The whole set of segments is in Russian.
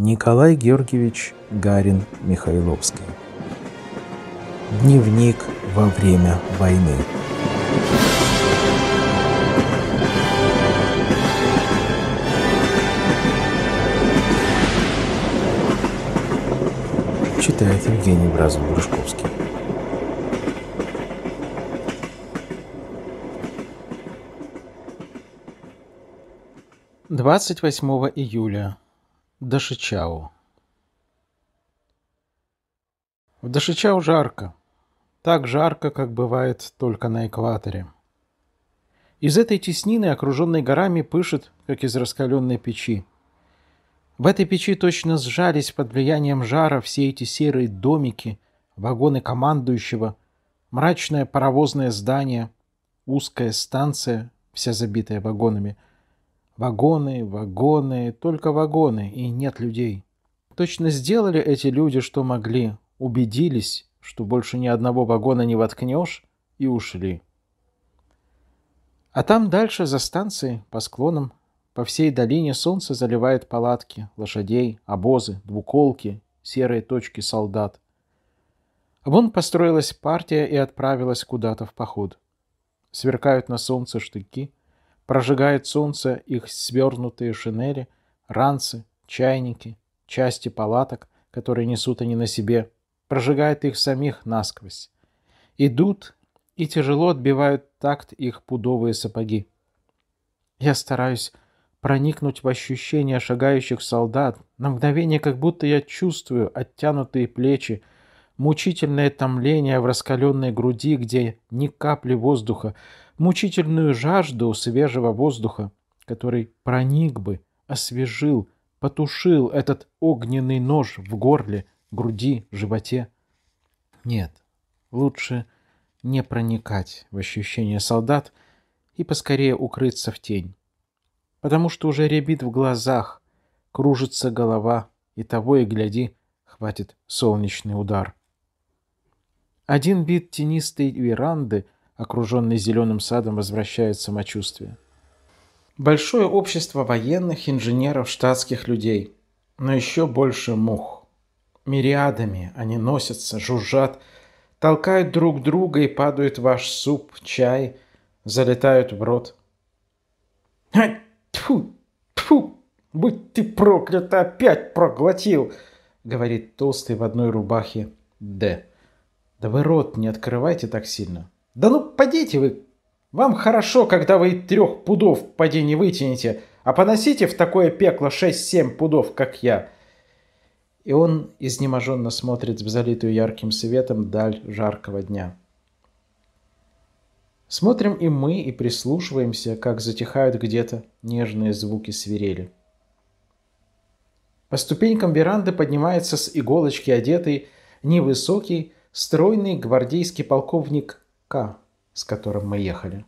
Николай Георгиевич Гарин Михайловский. Дневник во время войны. Читает Евгений Бразов-Грушковский. Двадцать восьмого июля Дашичао. В Дашичао жарко. Так жарко, как бывает только на экваторе. Из этой теснины, окруженной горами, пышет, как из раскаленной печи. В этой печи точно сжались под влиянием жара все эти серые домики, вагоны командующего, мрачное паровозное здание, узкая станция, вся забитая вагонами – Вагоны, вагоны, только вагоны, и нет людей. Точно сделали эти люди, что могли, убедились, что больше ни одного вагона не воткнешь, и ушли. А там дальше, за станцией, по склонам, по всей долине солнце заливает палатки, лошадей, обозы, двуколки, серые точки солдат. А вон построилась партия и отправилась куда-то в поход. Сверкают на солнце штыки — Прожигает солнце их свернутые шинели, ранцы, чайники, части палаток, которые несут они на себе. Прожигает их самих насквозь. Идут и тяжело отбивают такт их пудовые сапоги. Я стараюсь проникнуть в ощущения шагающих солдат, на мгновение как будто я чувствую оттянутые плечи, мучительное томление в раскаленной груди, где ни капли воздуха, мучительную жажду свежего воздуха, который проник бы, освежил, потушил этот огненный нож в горле, груди, животе. Нет, лучше не проникать в ощущения солдат и поскорее укрыться в тень, потому что уже ребит в глазах, кружится голова, и того и гляди, хватит солнечный удар. Один бит тенистой веранды — окруженный зеленым садом, возвращает самочувствие. Большое общество военных, инженеров, штатских людей. Но еще больше мух. Мириадами они носятся, жужжат, толкают друг друга и падают в ваш суп, чай, залетают в рот. «Ай, тьфу, тьфу, будь ты проклят, опять проглотил!» — говорит толстый в одной рубахе Д. «Да вы рот не открывайте так сильно!» Да ну, подите вы. Вам хорошо, когда вы трех пудов поди не вытянете, а поносите в такое пекло 6-7 пудов, как я. И он изнеможенно смотрит в залитую ярким светом даль жаркого дня. Смотрим и мы, и прислушиваемся, как затихают где-то нежные звуки свирели. По ступенькам веранды поднимается с иголочки одетый, невысокий, стройный гвардейский полковник к, с которым мы ехали.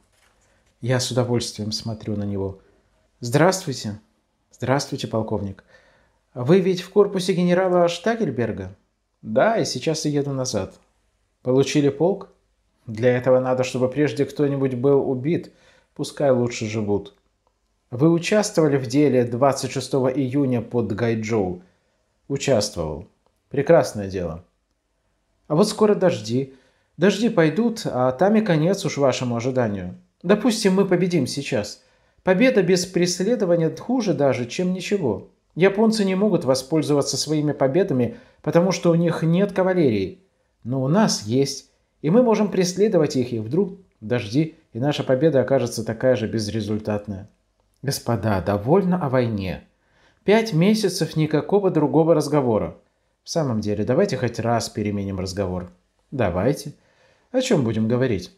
Я с удовольствием смотрю на него. «Здравствуйте!» «Здравствуйте, полковник!» «Вы ведь в корпусе генерала Штагельберга?» «Да, и сейчас еду назад». «Получили полк?» «Для этого надо, чтобы прежде кто-нибудь был убит. Пускай лучше живут». «Вы участвовали в деле 26 июня под Гайджоу?» «Участвовал. Прекрасное дело». «А вот скоро дожди. Дожди пойдут, а там и конец уж вашему ожиданию. Допустим, мы победим сейчас. Победа без преследования хуже даже, чем ничего. Японцы не могут воспользоваться своими победами, потому что у них нет кавалерии. Но у нас есть, и мы можем преследовать их, и вдруг дожди, и наша победа окажется такая же безрезультатная. Господа, довольно о войне. Пять месяцев никакого другого разговора. В самом деле, давайте хоть раз переменим разговор. Давайте. О чем будем говорить?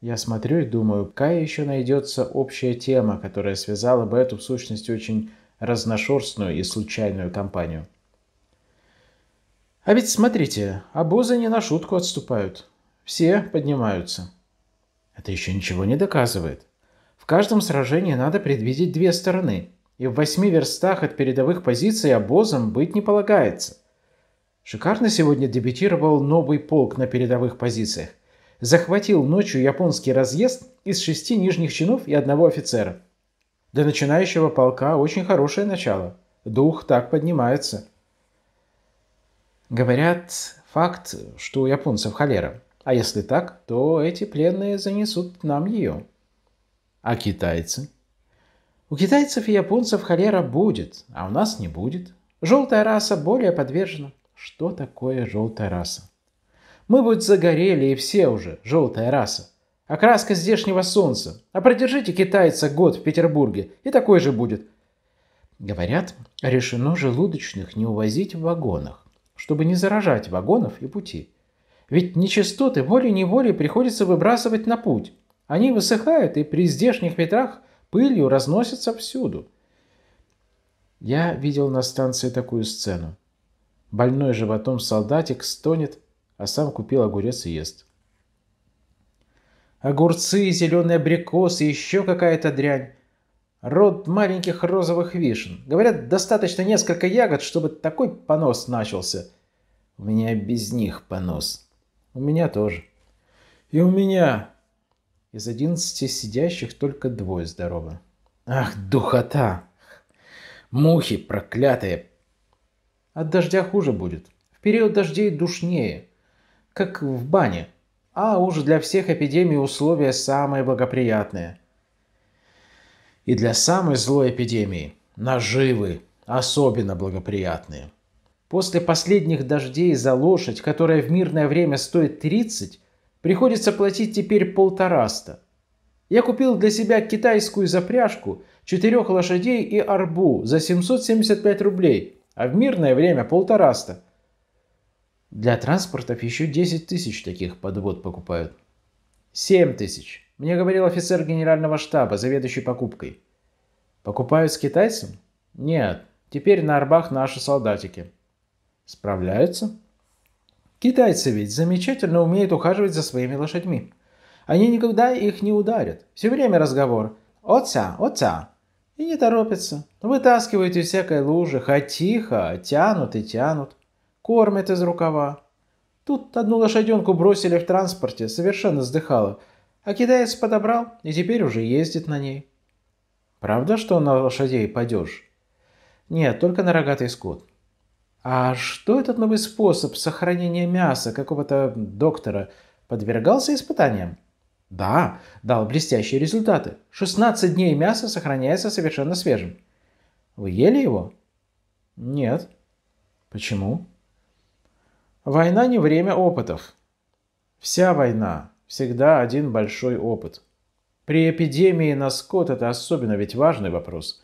Я смотрю и думаю, какая еще найдется общая тема, которая связала бы эту в сущности очень разношерстную и случайную компанию. А ведь смотрите, обозы не на шутку отступают. Все поднимаются. Это еще ничего не доказывает. В каждом сражении надо предвидеть две стороны, и в восьми верстах от передовых позиций обозам быть не полагается – Шикарно сегодня дебютировал новый полк на передовых позициях. Захватил ночью японский разъезд из шести нижних чинов и одного офицера. Для начинающего полка очень хорошее начало. Дух так поднимается. Говорят, факт, что у японцев холера. А если так, то эти пленные занесут нам ее. А китайцы? У китайцев и японцев холера будет, а у нас не будет. Желтая раса более подвержена что такое желтая раса. Мы будь загорели и все уже, желтая раса. Окраска здешнего солнца. А продержите китайца год в Петербурге, и такой же будет. Говорят, решено желудочных не увозить в вагонах, чтобы не заражать вагонов и пути. Ведь нечистоты волей-неволей приходится выбрасывать на путь. Они высыхают и при здешних ветрах пылью разносятся всюду. Я видел на станции такую сцену. Больной животом солдатик стонет, а сам купил огурец и ест. Огурцы, зеленый абрикос и еще какая-то дрянь. Род маленьких розовых вишен. Говорят, достаточно несколько ягод, чтобы такой понос начался. У меня без них понос. У меня тоже. И у меня. Из одиннадцати сидящих только двое здоровы. Ах, духота! Мухи проклятые, от дождя хуже будет. В период дождей душнее, как в бане. А уж для всех эпидемий условия самые благоприятные. И для самой злой эпидемии – наживы, особенно благоприятные. После последних дождей за лошадь, которая в мирное время стоит 30, приходится платить теперь полтораста. Я купил для себя китайскую запряжку, четырех лошадей и арбу за 775 рублей – а в мирное время полтораста. Для транспортов еще 10 тысяч таких подвод покупают. 7 тысяч. Мне говорил офицер генерального штаба, заведующий покупкой. Покупают с китайцем? Нет, теперь на Арбах наши солдатики. Справляются? Китайцы ведь замечательно умеют ухаживать за своими лошадьми. Они никогда их не ударят. Все время разговор. Отца, отца и не торопятся. Вытаскивают из всякой лужи, а тихо, тянут и тянут. Кормят из рукава. Тут одну лошаденку бросили в транспорте, совершенно сдыхала. А китаец подобрал и теперь уже ездит на ней. Правда, что на лошадей падеж? Нет, только на рогатый скот. А что этот новый способ сохранения мяса какого-то доктора подвергался испытаниям? Да, дал блестящие результаты. 16 дней мясо сохраняется совершенно свежим. Вы ели его? Нет. Почему? Война не время опытов. Вся война всегда один большой опыт. При эпидемии на скот это особенно ведь важный вопрос.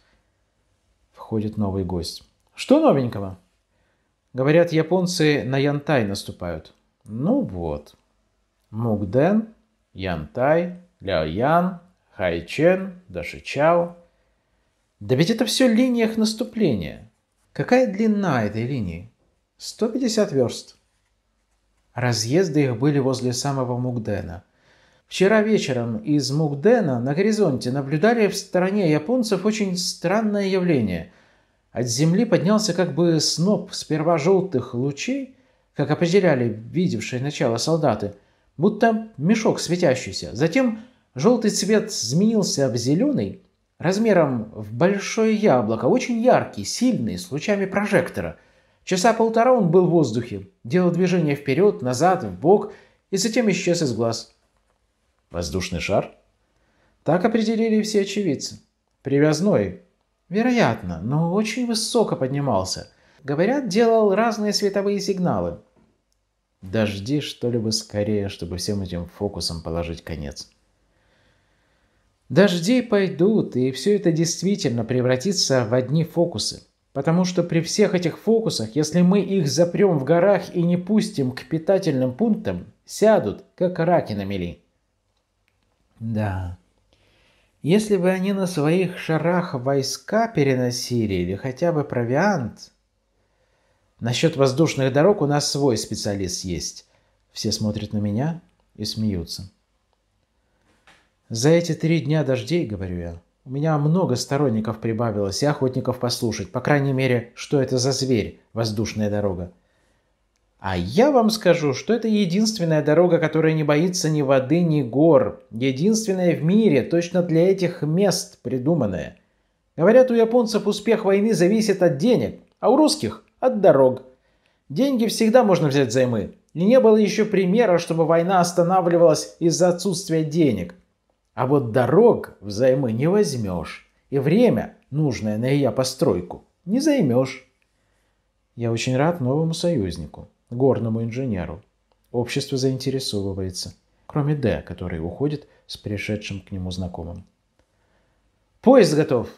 Входит новый гость. Что новенького? Говорят, японцы на Янтай наступают. Ну вот. Мукден Янтай, Ляо Ян, Хай Чен, Даши Чао. Да ведь это все линиях наступления. Какая длина этой линии? 150 верст. Разъезды их были возле самого Мукдена. Вчера вечером из Мукдена на горизонте наблюдали в стороне японцев очень странное явление. От земли поднялся как бы сноп сперва желтых лучей, как определяли видевшие начало солдаты, будто мешок светящийся. Затем желтый цвет сменился в зеленый, размером в большое яблоко, очень яркий, сильный, с лучами прожектора. Часа полтора он был в воздухе, делал движение вперед, назад, в бок и затем исчез из глаз. Воздушный шар? Так определили все очевидцы. Привязной. Вероятно, но очень высоко поднимался. Говорят, делал разные световые сигналы. Дожди что-либо скорее, чтобы всем этим фокусом положить конец. Дожди пойдут, и все это действительно превратится в одни фокусы. Потому что при всех этих фокусах, если мы их запрем в горах и не пустим к питательным пунктам, сядут, как раки на мели. Да. Если бы они на своих шарах войска переносили или хотя бы провиант, Насчет воздушных дорог у нас свой специалист есть. Все смотрят на меня и смеются. За эти три дня дождей, говорю я, у меня много сторонников прибавилось и охотников послушать, по крайней мере, что это за зверь, воздушная дорога. А я вам скажу, что это единственная дорога, которая не боится ни воды, ни гор. Единственная в мире, точно для этих мест придуманная. Говорят, у японцев успех войны зависит от денег, а у русских от дорог. Деньги всегда можно взять займы, И не было еще примера, чтобы война останавливалась из-за отсутствия денег. А вот дорог взаймы не возьмешь. И время, нужное на ее постройку, не займешь. Я очень рад новому союзнику, горному инженеру. Общество заинтересовывается, кроме Д, который уходит с пришедшим к нему знакомым. Поезд готов.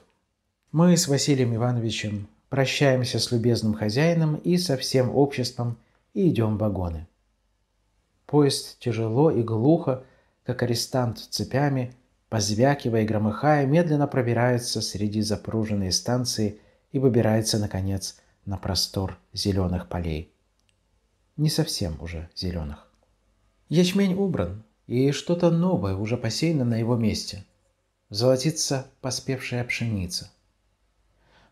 Мы с Василием Ивановичем прощаемся с любезным хозяином и со всем обществом и идем в вагоны. Поезд тяжело и глухо, как арестант цепями, позвякивая и громыхая, медленно пробирается среди запруженной станции и выбирается, наконец, на простор зеленых полей. Не совсем уже зеленых. Ячмень убран, и что-то новое уже посеяно на его месте. Золотится поспевшая пшеница –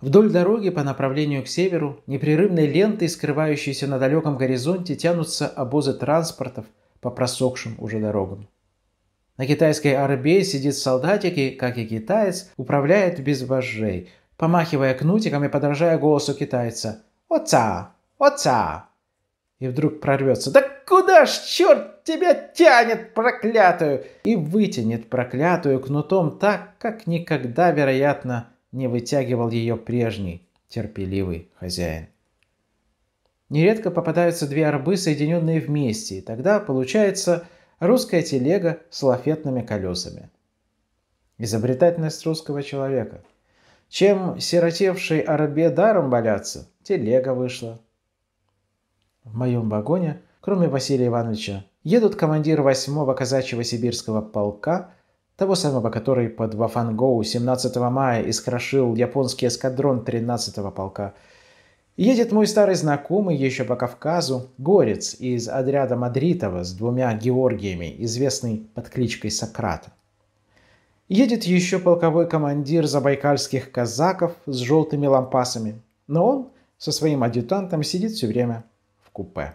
Вдоль дороги по направлению к северу, непрерывной лентой, скрывающейся на далеком горизонте, тянутся обозы транспортов по просохшим уже дорогам. На китайской арбе сидит солдатик и, как и китаец, управляет без вожжей, помахивая кнутиком и подражая голосу китайца «Отца! Отца!» И вдруг прорвется «Да куда ж, черт, тебя тянет, проклятую!» и вытянет проклятую кнутом так, как никогда, вероятно, не вытягивал ее прежний терпеливый хозяин. Нередко попадаются две арбы, соединенные вместе, и тогда получается русская телега с лафетными колесами. Изобретательность русского человека. Чем сиротевшей арбе даром боляться, телега вышла. В моем вагоне, кроме Василия Ивановича, едут командир 8-го казачьего сибирского полка – того самого, который под Вафангоу 17 мая искрошил японский эскадрон 13-го полка. Едет мой старый знакомый еще по Кавказу, горец из отряда Мадритова с двумя Георгиями, известный под кличкой Сократа. Едет еще полковой командир забайкальских казаков с желтыми лампасами, но он со своим адъютантом сидит все время в купе.